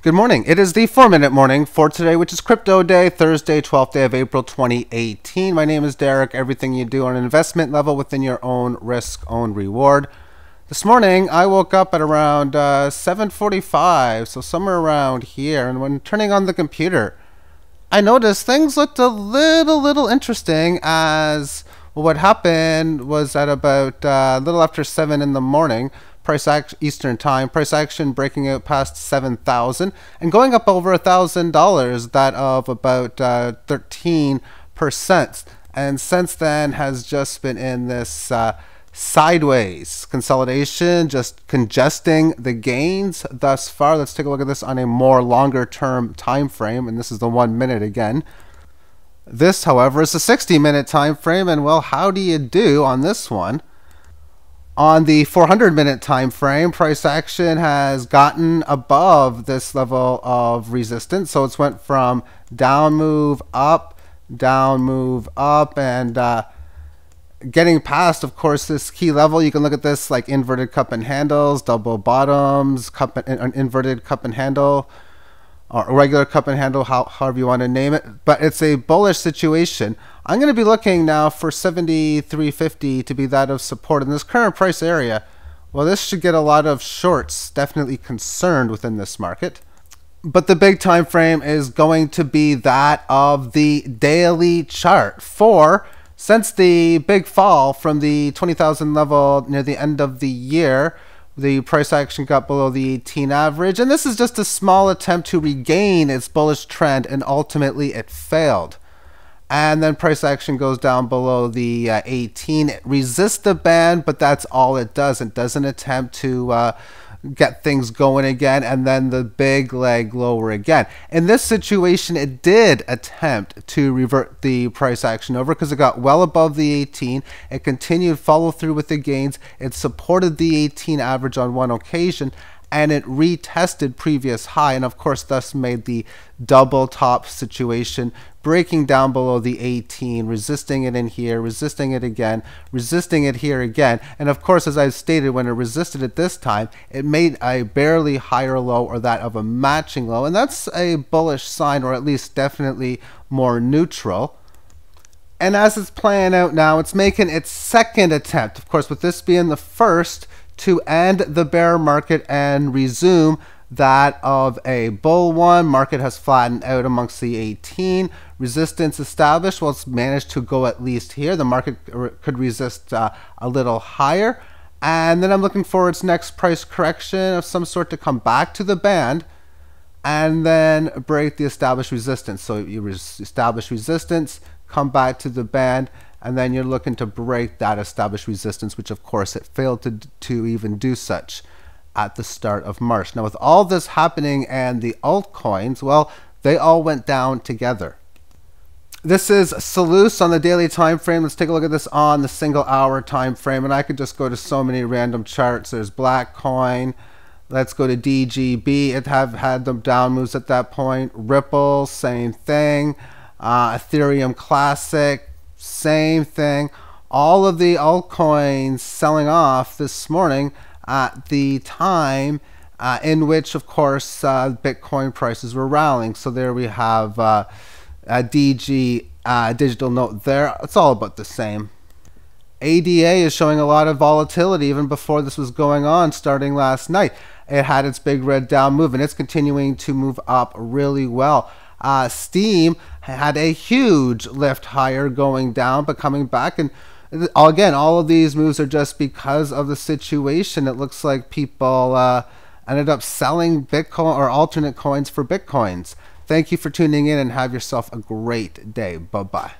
Good morning. It is the four minute morning for today, which is crypto day, Thursday, 12th day of April 2018. My name is Derek. Everything you do on an investment level within your own risk, own reward. This morning, I woke up at around uh, 7:45, so somewhere around here. And when turning on the computer, I noticed things looked a little, little interesting. As what happened was at about uh, a little after seven in the morning, price action Eastern time, price action breaking out past 7,000 and going up over $1,000, that of about uh, 13%. And since then has just been in this uh, sideways consolidation, just congesting the gains thus far. Let's take a look at this on a more longer term time frame. And this is the one minute again. This, however, is a 60 minute time frame. And well, how do you do on this one? on the 400 minute time frame price action has gotten above this level of resistance so it's went from down move up down move up and uh, getting past of course this key level you can look at this like inverted cup and handles double bottoms cup and, inverted cup and handle or regular cup and handle, how, however you want to name it. But it's a bullish situation. I'm going to be looking now for 73.50 to be that of support in this current price area. Well, this should get a lot of shorts definitely concerned within this market. But the big time frame is going to be that of the daily chart for since the big fall from the 20,000 level near the end of the year the price action got below the 18 average, and this is just a small attempt to regain its bullish trend, and ultimately it failed. And then price action goes down below the uh, 18. It resists the band, but that's all it does. It doesn't attempt to uh, get things going again and then the big leg lower again. In this situation, it did attempt to revert the price action over because it got well above the 18. It continued follow through with the gains. It supported the 18 average on one occasion and it retested previous high and of course thus made the double top situation breaking down below the 18 resisting it in here resisting it again resisting it here again and of course as i stated when it resisted it this time it made a barely higher low or that of a matching low and that's a bullish sign or at least definitely more neutral and as it's playing out now, it's making its second attempt. Of course, with this being the first, to end the bear market and resume that of a bull one. Market has flattened out amongst the 18. Resistance established. Well, it's managed to go at least here. The market could resist uh, a little higher. And then I'm looking for its next price correction of some sort to come back to the band and then break the established resistance. So you establish resistance, come back to the band, and then you're looking to break that established resistance, which of course it failed to, to even do such at the start of March. Now, with all this happening and the altcoins, well, they all went down together. This is Solus on the daily time frame. Let's take a look at this on the single hour time frame. And I could just go to so many random charts. There's Black Coin. Let's go to DGB. It have had them down moves at that point. Ripple, same thing. Uh, Ethereum Classic, same thing. All of the altcoins selling off this morning at the time uh, in which, of course, uh, Bitcoin prices were rallying. So there we have uh, a DG uh, digital note there. It's all about the same. ADA is showing a lot of volatility even before this was going on starting last night. It had its big red down move and it's continuing to move up really well. Uh, Steam had a huge lift higher going down, but coming back. And again, all of these moves are just because of the situation. It looks like people uh, ended up selling Bitcoin or alternate coins for Bitcoins. Thank you for tuning in and have yourself a great day. Bye bye.